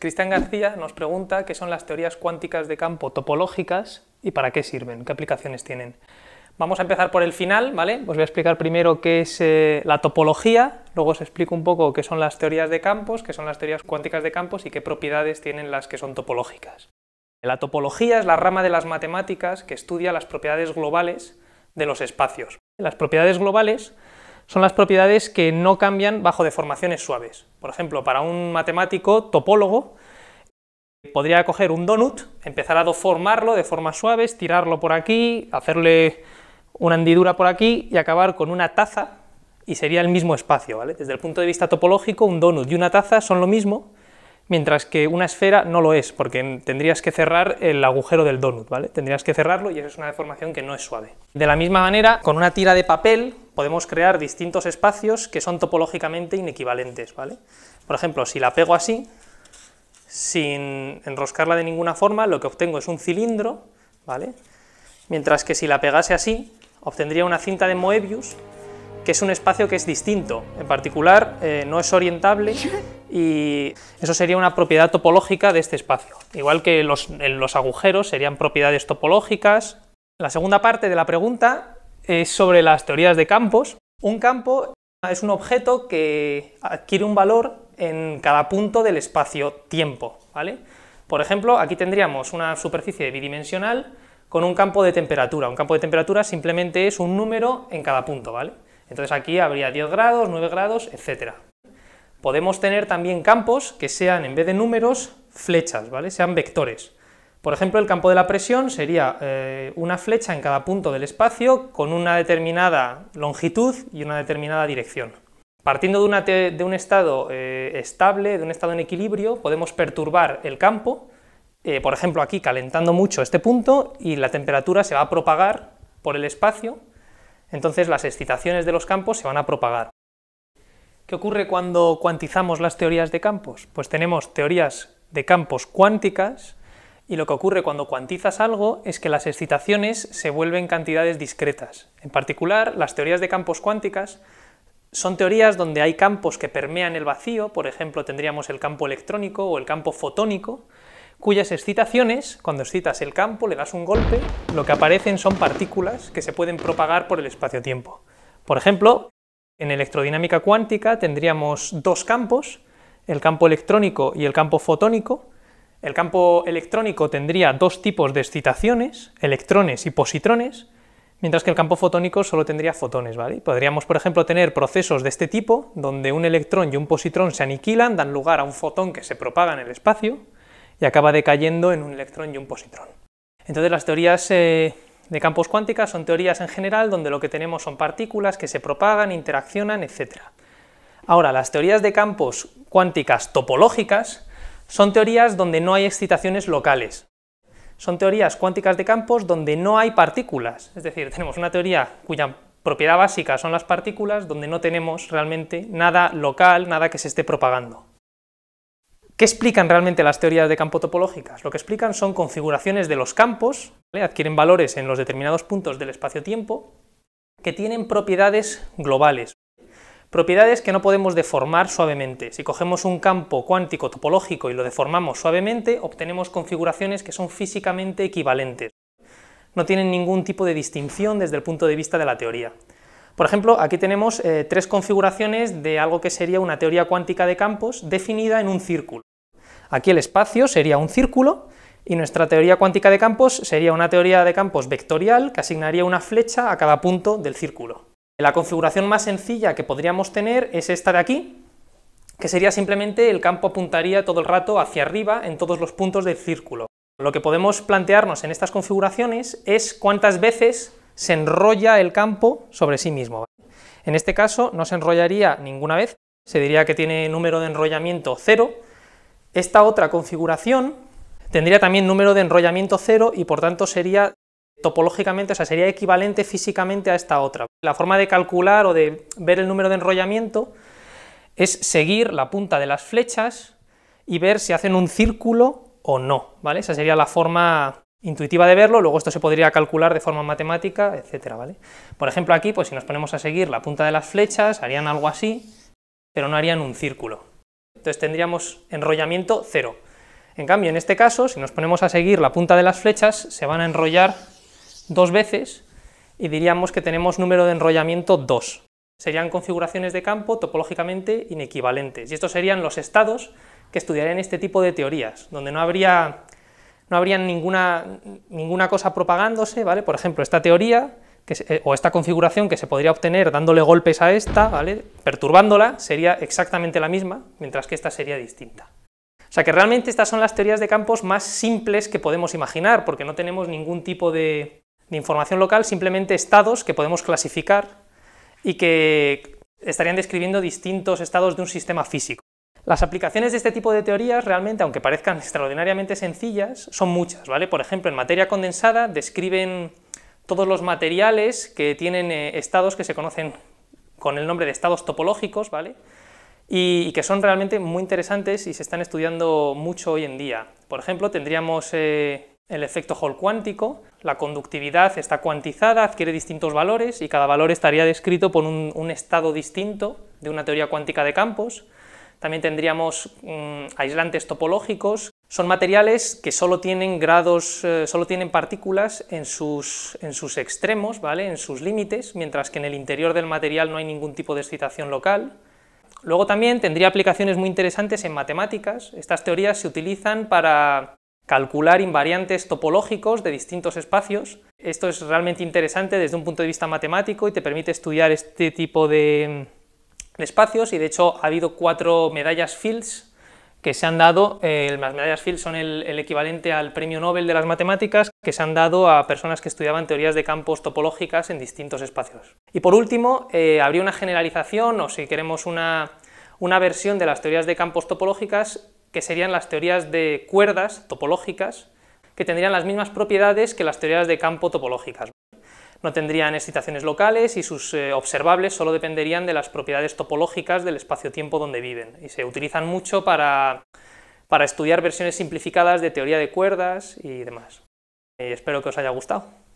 Cristian García nos pregunta qué son las teorías cuánticas de campo topológicas y para qué sirven, qué aplicaciones tienen. Vamos a empezar por el final, ¿vale? Os voy a explicar primero qué es eh, la topología, luego os explico un poco qué son las teorías de campos, qué son las teorías cuánticas de campos y qué propiedades tienen las que son topológicas. La topología es la rama de las matemáticas que estudia las propiedades globales de los espacios. Las propiedades globales son las propiedades que no cambian bajo deformaciones suaves. Por ejemplo, para un matemático topólogo, podría coger un donut, empezar a deformarlo de forma suaves, tirarlo por aquí, hacerle una hendidura por aquí y acabar con una taza y sería el mismo espacio. ¿vale? Desde el punto de vista topológico, un donut y una taza son lo mismo, mientras que una esfera no lo es, porque tendrías que cerrar el agujero del donut, ¿vale? Tendrías que cerrarlo y eso es una deformación que no es suave. De la misma manera, con una tira de papel podemos crear distintos espacios que son topológicamente inequivalentes, ¿vale? Por ejemplo, si la pego así, sin enroscarla de ninguna forma, lo que obtengo es un cilindro, ¿vale? Mientras que si la pegase así, obtendría una cinta de Moebius, que es un espacio que es distinto, en particular eh, no es orientable y eso sería una propiedad topológica de este espacio. Igual que los, en los agujeros serían propiedades topológicas. La segunda parte de la pregunta es sobre las teorías de campos. Un campo es un objeto que adquiere un valor en cada punto del espacio-tiempo, ¿vale? Por ejemplo, aquí tendríamos una superficie bidimensional con un campo de temperatura. Un campo de temperatura simplemente es un número en cada punto, ¿vale? Entonces aquí habría 10 grados, 9 grados, etc. Podemos tener también campos que sean, en vez de números, flechas, ¿vale? Sean vectores. Por ejemplo, el campo de la presión sería eh, una flecha en cada punto del espacio con una determinada longitud y una determinada dirección. Partiendo de, un estado eh, estable, de un estado en equilibrio, podemos perturbar el campo, eh, por ejemplo aquí calentando mucho este punto y la temperatura se va a propagar por el espacio, entonces las excitaciones de los campos se van a propagar. ¿Qué ocurre cuando cuantizamos las teorías de campos? Pues tenemos teorías de campos cuánticas y lo que ocurre cuando cuantizas algo es que las excitaciones se vuelven cantidades discretas. En particular, las teorías de campos cuánticas son teorías donde hay campos que permean el vacío, por ejemplo tendríamos el campo electrónico o el campo fotónico, cuyas excitaciones, cuando excitas el campo, le das un golpe, lo que aparecen son partículas que se pueden propagar por el espacio-tiempo. Por ejemplo, en electrodinámica cuántica tendríamos dos campos, el campo electrónico y el campo fotónico, el campo electrónico tendría dos tipos de excitaciones, electrones y positrones, mientras que el campo fotónico solo tendría fotones, ¿vale? Podríamos, por ejemplo, tener procesos de este tipo, donde un electrón y un positrón se aniquilan, dan lugar a un fotón que se propaga en el espacio y acaba decayendo en un electrón y un positrón. Entonces las teorías eh, de campos cuánticas son teorías en general donde lo que tenemos son partículas que se propagan, interaccionan, etc. Ahora, las teorías de campos cuánticas topológicas son teorías donde no hay excitaciones locales. Son teorías cuánticas de campos donde no hay partículas. Es decir, tenemos una teoría cuya propiedad básica son las partículas, donde no tenemos realmente nada local, nada que se esté propagando. ¿Qué explican realmente las teorías de campo topológicas? Lo que explican son configuraciones de los campos, adquieren valores en los determinados puntos del espacio-tiempo, que tienen propiedades globales. Propiedades que no podemos deformar suavemente. Si cogemos un campo cuántico topológico y lo deformamos suavemente, obtenemos configuraciones que son físicamente equivalentes. No tienen ningún tipo de distinción desde el punto de vista de la teoría. Por ejemplo, aquí tenemos eh, tres configuraciones de algo que sería una teoría cuántica de campos definida en un círculo. Aquí el espacio sería un círculo y nuestra teoría cuántica de campos sería una teoría de campos vectorial que asignaría una flecha a cada punto del círculo. La configuración más sencilla que podríamos tener es esta de aquí, que sería simplemente el campo apuntaría todo el rato hacia arriba en todos los puntos del círculo. Lo que podemos plantearnos en estas configuraciones es cuántas veces se enrolla el campo sobre sí mismo. En este caso no se enrollaría ninguna vez, se diría que tiene número de enrollamiento cero. Esta otra configuración tendría también número de enrollamiento cero y por tanto sería topológicamente, o sea, sería equivalente físicamente a esta otra. La forma de calcular o de ver el número de enrollamiento es seguir la punta de las flechas y ver si hacen un círculo o no, ¿vale? Esa sería la forma intuitiva de verlo, luego esto se podría calcular de forma matemática, etcétera, ¿vale? Por ejemplo, aquí, pues si nos ponemos a seguir la punta de las flechas, harían algo así, pero no harían un círculo. Entonces tendríamos enrollamiento cero. En cambio, en este caso, si nos ponemos a seguir la punta de las flechas, se van a enrollar dos veces y diríamos que tenemos número de enrollamiento 2. Serían configuraciones de campo topológicamente inequivalentes. Y estos serían los estados que estudiarían este tipo de teorías, donde no habría, no ninguna, ninguna cosa propagándose, ¿vale? Por ejemplo, esta teoría eh, o esta configuración que se podría obtener dándole golpes a esta, ¿vale? Perturbándola, sería exactamente la misma, mientras que esta sería distinta. O sea que realmente estas son las teorías de campos más simples que podemos imaginar, porque no tenemos ningún tipo de, de información local simplemente estados que podemos clasificar y que estarían describiendo distintos estados de un sistema físico. Las aplicaciones de este tipo de teorías realmente, aunque parezcan extraordinariamente sencillas, son muchas, ¿vale? Por ejemplo, en materia condensada describen todos los materiales que tienen eh, estados que se conocen con el nombre de estados topológicos, ¿vale? Y, que son realmente muy interesantes y se están estudiando mucho hoy en día. Por ejemplo, tendríamos eh, el efecto Hall cuántico. La conductividad está cuantizada, adquiere distintos valores y cada valor estaría descrito por un, estado distinto de una teoría cuántica de campos. También tendríamos mm, aislantes topológicos. Son materiales que solo tienen grados, eh, solo tienen partículas en sus, en sus extremos, ¿vale? en sus límites, mientras que en el interior del material no hay ningún tipo de excitación local. Luego también tendría aplicaciones muy interesantes en matemáticas. Estas teorías se utilizan para calcular invariantes topológicos de distintos espacios. Esto es realmente interesante desde un punto de vista matemático y te permite estudiar este tipo de, espacios y de hecho ha habido cuatro medallas Fields que se han dado, eh, las medallas Fields son el, equivalente al premio Nobel de las matemáticas, que se han dado a personas que estudiaban teorías de campos topológicas en distintos espacios. Y por último, eh, habría una generalización o si queremos una, una versión de las teorías de campos topológicas que serían las teorías de cuerdas topológicas, que tendrían las mismas propiedades que las teorías de campo topológicas. No tendrían excitaciones locales y sus eh, observables solo dependerían de las propiedades topológicas del espacio-tiempo donde viven. Y se utilizan mucho para, para estudiar versiones simplificadas de teoría de cuerdas y demás. Eh, espero que os haya gustado.